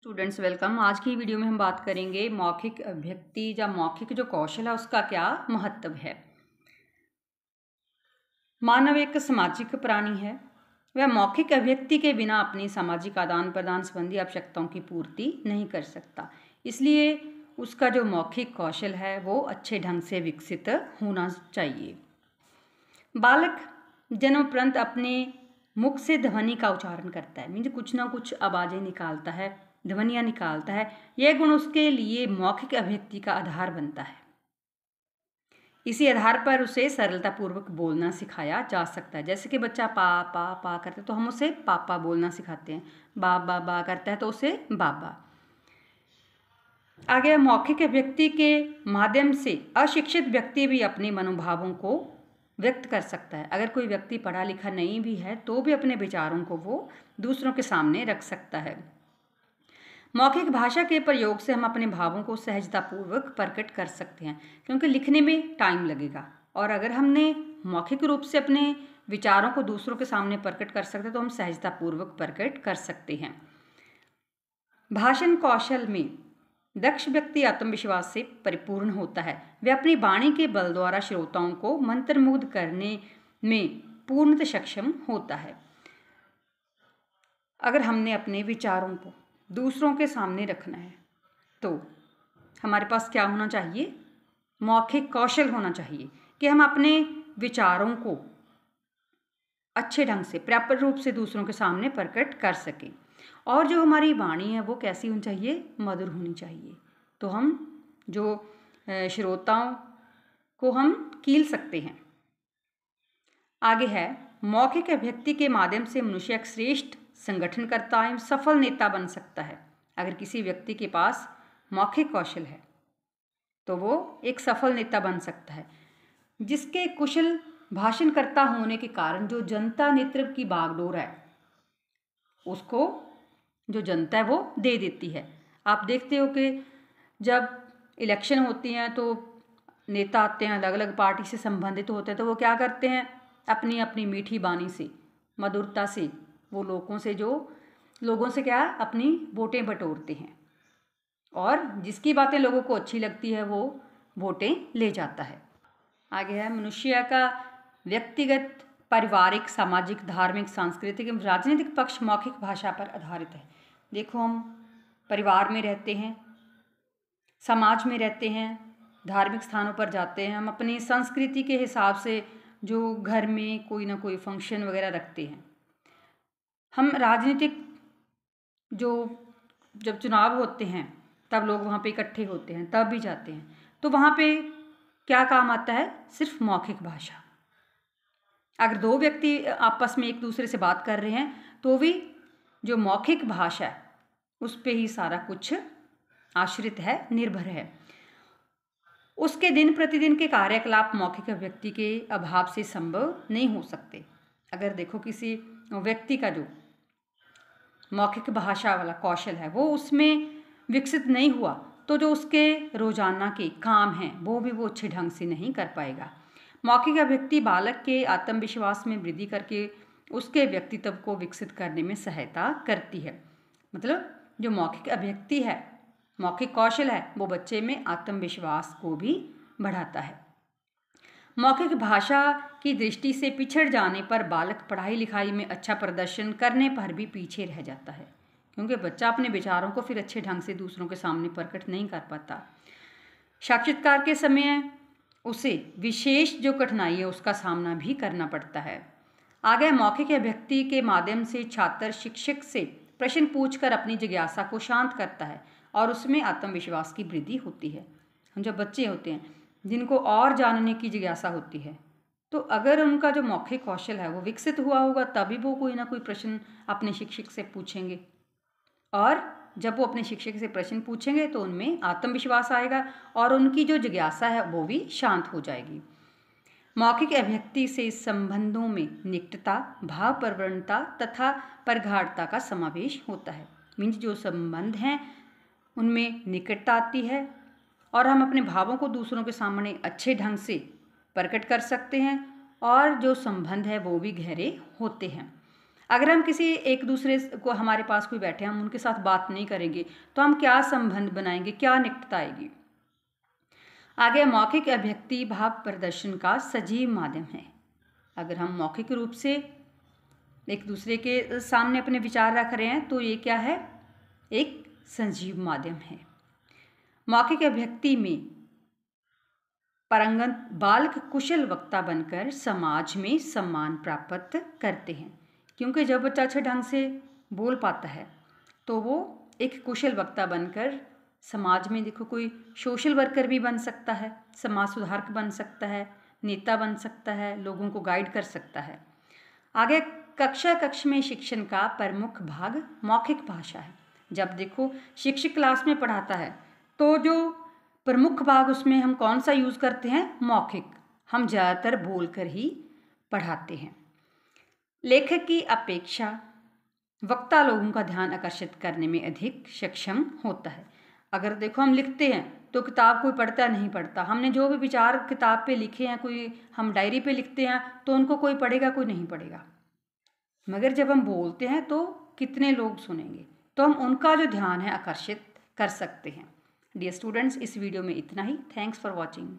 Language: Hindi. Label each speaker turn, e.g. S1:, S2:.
S1: स्टूडेंट्स वेलकम आज की वीडियो में हम बात करेंगे मौखिक अभ्यक्ति या मौखिक जो कौशल है उसका क्या महत्व है मानव एक सामाजिक प्राणी है वह मौखिक अभ्यक्ति के बिना अपनी सामाजिक आदान प्रदान संबंधी आवश्यकताओं की पूर्ति नहीं कर सकता इसलिए उसका जो मौखिक कौशल है वो अच्छे ढंग से विकसित होना चाहिए बालक जन्मोपरांत अपने मुख से ध्वनि का उच्चारण करता है मीन कुछ ना कुछ आवाज़ें निकालता है ध्वनियाँ निकालता है यह गुण उसके लिए मौखिक अभिव्यक्ति का आधार बनता है इसी आधार पर उसे सरलतापूर्वक बोलना सिखाया जा सकता है जैसे कि बच्चा पा पा पा करते तो हम उसे पापा बोलना सिखाते हैं बा बा बा करता है तो उसे बाबा आगे मौखिक व्यक्ति के माध्यम से अशिक्षित व्यक्ति भी अपने मनोभावों को व्यक्त कर सकता है अगर कोई व्यक्ति पढ़ा लिखा नहीं भी है तो भी अपने विचारों को वो दूसरों के सामने रख सकता है मौखिक भाषा के प्रयोग से हम अपने भावों को सहजतापूर्वक प्रकट कर सकते हैं क्योंकि लिखने में टाइम लगेगा और अगर हमने मौखिक रूप से अपने विचारों को दूसरों के सामने प्रकट कर सकते हैं तो हम सहजतापूर्वक प्रकट कर सकते हैं भाषण कौशल में दक्ष व्यक्ति आत्मविश्वास से परिपूर्ण होता है वे अपनी वाणी के बल द्वारा श्रोताओं को मंत्रमुग्ध करने में पूर्णतः सक्षम होता है अगर हमने अपने विचारों को दूसरों के सामने रखना है तो हमारे पास क्या होना चाहिए मौखिक कौशल होना चाहिए कि हम अपने विचारों को अच्छे ढंग से प्रॉपर रूप से दूसरों के सामने प्रकट कर सकें और जो हमारी वाणी है वो कैसी होनी चाहिए मधुर होनी चाहिए तो हम जो श्रोताओं को हम कील सकते हैं आगे है मौखिक अभ्यक्ति के माध्यम से मनुष्य एक श्रेष्ठ संगठन करता एवं सफल नेता बन सकता है अगर किसी व्यक्ति के पास मौखिक कौशल है तो वो एक सफल नेता बन सकता है जिसके कुशल भाषणकर्ता होने के कारण जो जनता नेतृत्व की बागडोर है उसको जो जनता है वो दे देती है आप देखते हो कि जब इलेक्शन होती हैं तो नेता आते हैं अलग अलग पार्टी से संबंधित होते हैं तो वो क्या करते हैं अपनी अपनी मीठी बानी से मधुरता से वो लोगों से जो लोगों से क्या अपनी वोटें बटोरते हैं और जिसकी बातें लोगों को अच्छी लगती है वो वोटें ले जाता है आगे है मनुष्य का व्यक्तिगत पारिवारिक सामाजिक धार्मिक सांस्कृतिक एवं राजनीतिक पक्ष मौखिक भाषा पर आधारित है देखो हम परिवार में रहते हैं समाज में रहते हैं धार्मिक स्थानों पर जाते हैं हम अपनी संस्कृति के हिसाब से जो घर में कोई ना कोई फंक्शन वगैरह रखते हैं हम राजनीतिक जो जब चुनाव होते हैं तब लोग वहाँ पे इकट्ठे होते हैं तब भी जाते हैं तो वहाँ पे क्या काम आता है सिर्फ मौखिक भाषा अगर दो व्यक्ति आपस में एक दूसरे से बात कर रहे हैं तो भी जो मौखिक भाषा है उस पर ही सारा कुछ आश्रित है निर्भर है उसके दिन प्रतिदिन के कार्यकलाप मौखिक अभिव्यक्ति के अभाव से संभव नहीं हो सकते अगर देखो किसी व्यक्ति का जो मौखिक भाषा वाला कौशल है वो उसमें विकसित नहीं हुआ तो जो उसके रोजाना के काम हैं वो भी वो अच्छे ढंग से नहीं कर पाएगा मौखिक अभिव्यक्ति बालक के आत्मविश्वास में वृद्धि करके उसके व्यक्तित्व को विकसित करने में सहायता करती है मतलब जो मौखिक अभिव्यक्ति है मौखिक कौशल है वो बच्चे में आत्मविश्वास को भी बढ़ाता है मौखिक भाषा की दृष्टि से पिछड़ जाने पर बालक पढ़ाई लिखाई में अच्छा प्रदर्शन करने पर भी पीछे रह जाता है क्योंकि बच्चा अपने विचारों को फिर अच्छे ढंग से दूसरों के सामने प्रकट नहीं कर पाता साक्षात्कार के समय उसे विशेष जो कठिनाई है उसका सामना भी करना पड़ता है आगे मौखिक अभिव्यक्ति के माध्यम से छात्र शिक्षक से प्रश्न पूछकर अपनी जिज्ञासा को शांत करता है और उसमें आत्मविश्वास की वृद्धि होती है हम जब बच्चे होते हैं जिनको और जानने की जिज्ञासा होती है तो अगर उनका जो मौखिक कौशल है वो विकसित हुआ होगा तभी वो कोई ना कोई प्रश्न अपने शिक्षक से पूछेंगे और जब वो अपने शिक्षक से प्रश्न पूछेंगे तो उनमें आत्मविश्वास आएगा और उनकी जो जिज्ञासा है वो भी शांत हो जाएगी मौखिक अभिव्यक्ति से संबंधों में निकटता भाव प्रवणता तथा परघाड़ता का समावेश होता है मीन्स जो संबंध हैं उनमें निकटता आती है और हम अपने भावों को दूसरों के सामने अच्छे ढंग से प्रकट कर सकते हैं और जो संबंध है वो भी गहरे होते हैं अगर हम किसी एक दूसरे को हमारे पास कोई बैठे हम उनके साथ बात नहीं करेंगे तो हम क्या संबंध बनाएंगे क्या निकटता आएगी आगे मौखिक अभ्यक्ति भाव प्रदर्शन का सजीव माध्यम है अगर हम मौखिक रूप से एक दूसरे के सामने अपने विचार रख रहे हैं तो ये क्या है एक संजीव माध्यम है मौखिक अभ्यक्ति में परंगत बालक कुशल वक्ता बनकर समाज में सम्मान प्राप्त करते हैं क्योंकि जब बच्चा अच्छे ढंग से बोल पाता है तो वो एक कुशल वक्ता बनकर समाज में देखो कोई सोशल वर्कर भी बन सकता है समाज सुधारक बन सकता है नेता बन सकता है लोगों को गाइड कर सकता है आगे कक्षा कक्ष में शिक्षण का प्रमुख भाग मौखिक भाषा है जब देखो शिक्षक क्लास में पढ़ाता है तो जो प्रमुख भाग उसमें हम कौन सा यूज़ करते हैं मौखिक हम ज़्यादातर बोल कर ही पढ़ाते हैं लेखक की अपेक्षा वक्ता लोगों का ध्यान आकर्षित करने में अधिक सक्षम होता है अगर देखो हम लिखते हैं तो किताब कोई पढ़ता नहीं पढ़ता हमने जो भी विचार किताब पे लिखे हैं कोई हम डायरी पे लिखते हैं तो उनको कोई पढ़ेगा कोई नहीं पढ़ेगा मगर जब हम बोलते हैं तो कितने लोग सुनेंगे तो हम उनका जो ध्यान है आकर्षित कर सकते हैं डियर स्टूडेंट्स इस वीडियो में इतना ही थैंक्स फॉर वॉचिंग